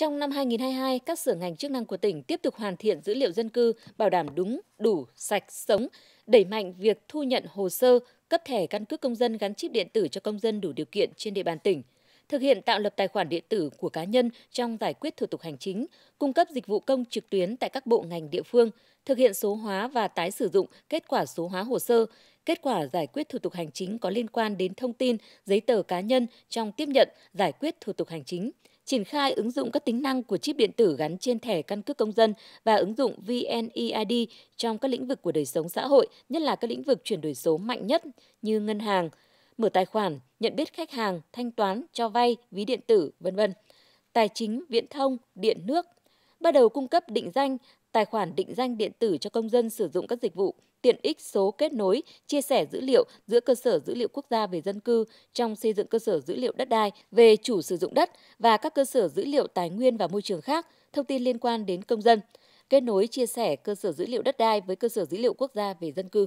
Trong năm 2022, các sở ngành chức năng của tỉnh tiếp tục hoàn thiện dữ liệu dân cư, bảo đảm đúng, đủ, sạch, sống, đẩy mạnh việc thu nhận hồ sơ, cấp thẻ căn cước công dân gắn chip điện tử cho công dân đủ điều kiện trên địa bàn tỉnh, thực hiện tạo lập tài khoản điện tử của cá nhân trong giải quyết thủ tục hành chính, cung cấp dịch vụ công trực tuyến tại các bộ ngành địa phương, thực hiện số hóa và tái sử dụng kết quả số hóa hồ sơ, kết quả giải quyết thủ tục hành chính có liên quan đến thông tin, giấy tờ cá nhân trong tiếp nhận, giải quyết thủ tục hành chính, triển khai ứng dụng các tính năng của chip điện tử gắn trên thẻ căn cước công dân và ứng dụng VNeID trong các lĩnh vực của đời sống xã hội, nhất là các lĩnh vực chuyển đổi số mạnh nhất như ngân hàng, mở tài khoản, nhận biết khách hàng, thanh toán, cho vay, ví điện tử, vân vân. Tài chính, viễn thông, điện nước, bắt đầu cung cấp định danh, tài khoản định danh điện tử cho công dân sử dụng các dịch vụ tiện ích số kết nối, chia sẻ dữ liệu giữa cơ sở dữ liệu quốc gia về dân cư trong xây dựng cơ sở dữ liệu đất đai về chủ sử dụng đất và các cơ sở dữ liệu tài nguyên và môi trường khác, thông tin liên quan đến công dân kết nối chia sẻ cơ sở dữ liệu đất đai với cơ sở dữ liệu quốc gia về dân cư.